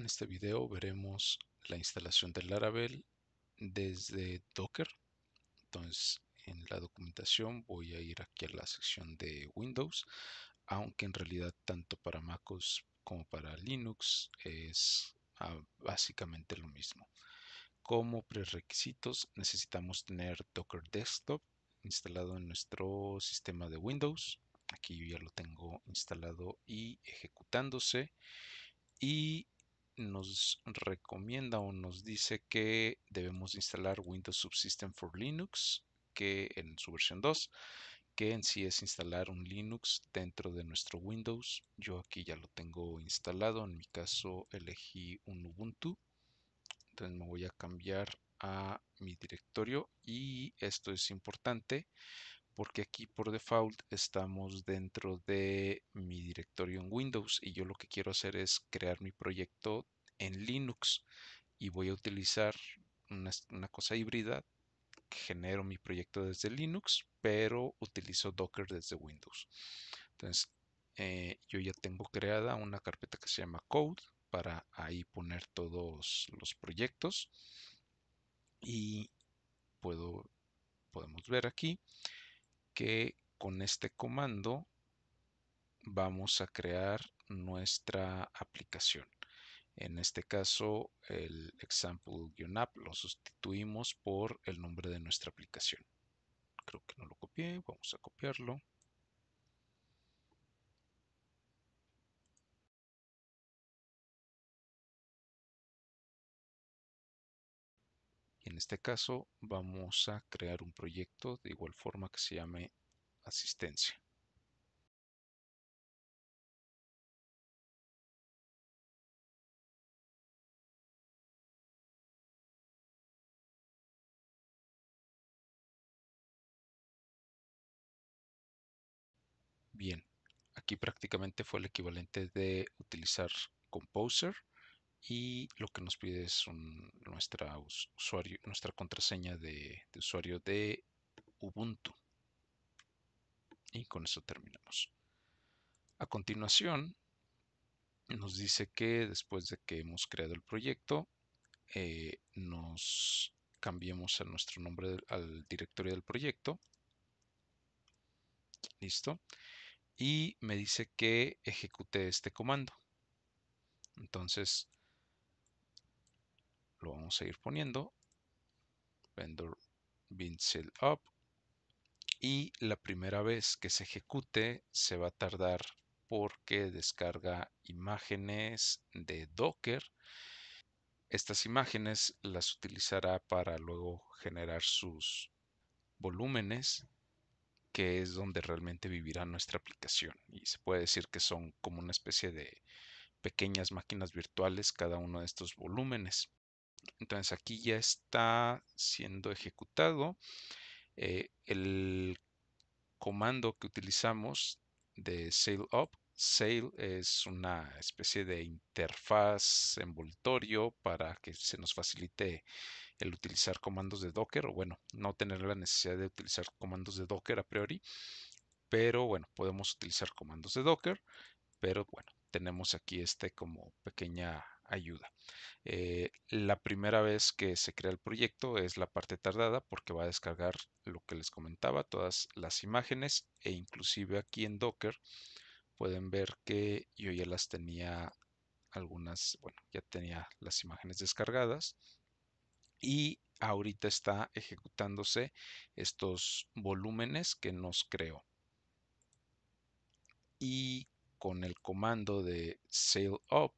En este video veremos la instalación de Laravel desde Docker. Entonces, en la documentación voy a ir aquí a la sección de Windows, aunque en realidad tanto para MacOS como para Linux es ah, básicamente lo mismo. Como prerequisitos necesitamos tener Docker Desktop instalado en nuestro sistema de Windows. Aquí ya lo tengo instalado y ejecutándose. Y nos recomienda o nos dice que debemos instalar Windows Subsystem for Linux, que en su versión 2, que en sí es instalar un Linux dentro de nuestro Windows. Yo aquí ya lo tengo instalado, en mi caso elegí un Ubuntu. Entonces me voy a cambiar a mi directorio y esto es importante porque aquí por default estamos dentro de mi directorio en Windows y yo lo que quiero hacer es crear mi proyecto en Linux y voy a utilizar una, cosa híbrida genero mi proyecto desde Linux, pero utilizo Docker desde Windows. Entonces, eh, yo ya tengo creada una carpeta que se llama Code para ahí poner todos los proyectos y puedo, podemos ver aquí que con este comando vamos a crear nuestra aplicación. En este caso, el example-app lo sustituimos por el nombre de nuestra aplicación. Creo que no lo copié, vamos a copiarlo. Y en este caso vamos a crear un proyecto de igual forma que se llame asistencia. Bien, aquí prácticamente fue el equivalente de utilizar Composer y lo que nos pide es nuestra, usuario, nuestra contraseña de, usuario de Ubuntu. Y con eso terminamos. A continuación, nos dice que después de que hemos creado el proyecto, eh, nos cambiemos a nuestro nombre al directorio del proyecto. Listo. Y me dice que ejecute este comando. Entonces, lo vamos a ir poniendo. Vendor Vincel Up. Y la primera vez que se ejecute se va a tardar porque descarga imágenes de Docker. Estas imágenes las utilizará para luego generar sus volúmenes, que es donde realmente vivirá nuestra aplicación. Y se puede decir que son como una especie de pequeñas máquinas virtuales cada uno de estos volúmenes. Entonces aquí ya está siendo ejecutado eh, el comando que utilizamos de sail up. Sail es una especie de interfaz envoltorio para que se nos facilite el utilizar comandos de Docker o bueno, no tener la necesidad de utilizar comandos de Docker a priori, pero bueno, podemos utilizar comandos de Docker, pero bueno, tenemos aquí este como pequeña ayuda. Eh, la primera vez que se crea el proyecto es la parte tardada porque va a descargar lo que les comentaba, todas las imágenes e inclusive aquí en Docker pueden ver que yo ya las tenía algunas, bueno, ya tenía las imágenes descargadas y ahorita está ejecutándose estos volúmenes que nos creó. Y con el comando de sail up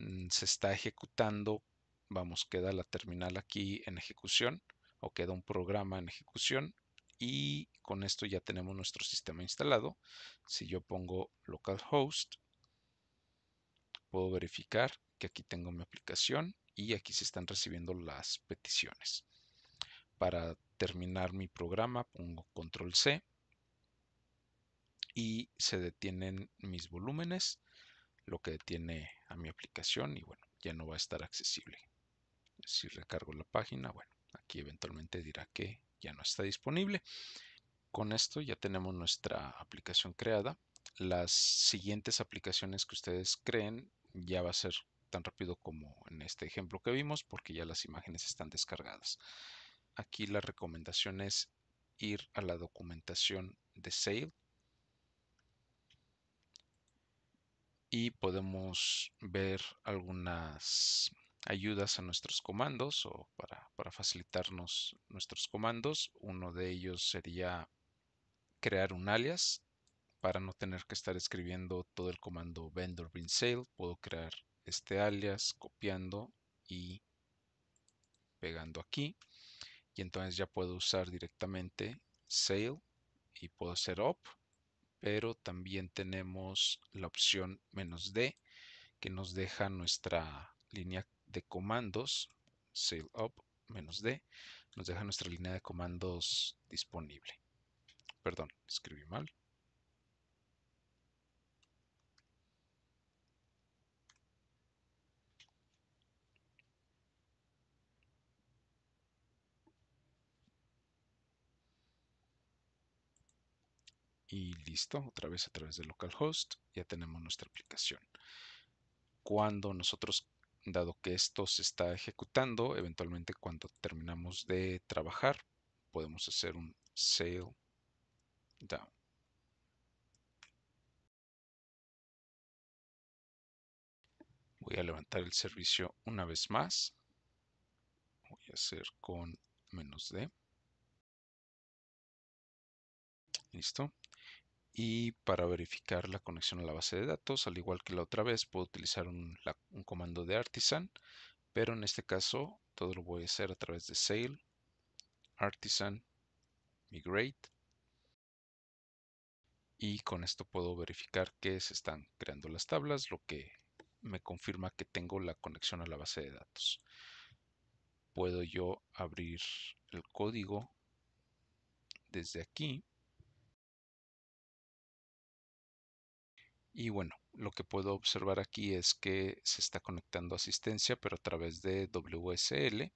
Mm, se está ejecutando, vamos, queda la terminal aquí en ejecución o queda un programa en ejecución y con esto ya tenemos nuestro sistema instalado. Si yo pongo localhost, puedo verificar que aquí tengo mi aplicación y aquí se están recibiendo las peticiones. Para terminar mi programa pongo control C y se detienen mis volúmenes lo que detiene a mi aplicación y bueno, ya no va a estar accesible. Si recargo la página, bueno, aquí eventualmente dirá que ya no está disponible. Con esto ya tenemos nuestra aplicación creada. Las siguientes aplicaciones que ustedes creen ya va a ser tan rápido como en este ejemplo que vimos porque ya las imágenes están descargadas. Aquí la recomendación es ir a la documentación de save y podemos ver algunas ayudas a nuestros comandos o para, facilitarnos nuestros comandos. Uno de ellos sería crear un alias para no tener que estar escribiendo todo el comando vendor bin sale. Puedo crear este alias copiando y pegando aquí y entonces ya puedo usar directamente sale y puedo hacer op pero también tenemos la opción menos D que nos deja nuestra línea de comandos, sale up menos D, nos deja nuestra línea de comandos disponible. Perdón, escribí mal. y listo, otra vez a través de localhost ya tenemos nuestra aplicación. Cuando nosotros, dado que esto se está ejecutando, eventualmente cuando terminamos de trabajar, podemos hacer un sale down. Voy a levantar el servicio una vez más. Voy a hacer con menos D. Listo y para verificar la conexión a la base de datos, al igual que la otra vez, puedo utilizar un, comando de artisan, pero en este caso todo lo voy a hacer a través de sale, artisan, migrate, y con esto puedo verificar que se están creando las tablas, lo que me confirma que tengo la conexión a la base de datos. Puedo yo abrir el código desde aquí Y bueno, lo que puedo observar aquí es que se está conectando asistencia, pero a través de WSL.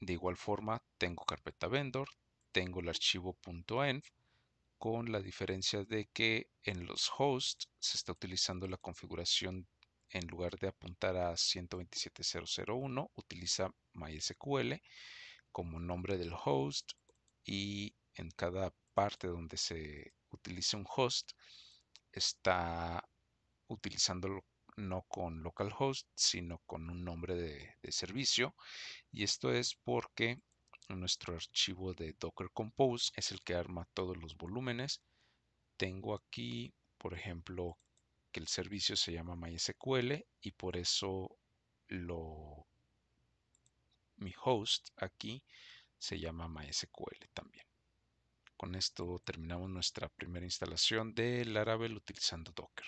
De igual forma, tengo carpeta vendor, tengo el archivo .env, con la diferencia de que en los hosts se está utilizando la configuración en lugar de apuntar a 127.0.0.1, utiliza MySQL como nombre del host y en cada parte donde se utilice un host, está utilizando no con localhost, sino con un nombre de, servicio. Y esto es porque nuestro archivo de Docker Compose es el que arma todos los volúmenes. Tengo aquí, por ejemplo, que el servicio se llama MySQL y por eso lo mi host aquí se llama MySQL también. Con esto terminamos nuestra primera instalación de Laravel utilizando Docker.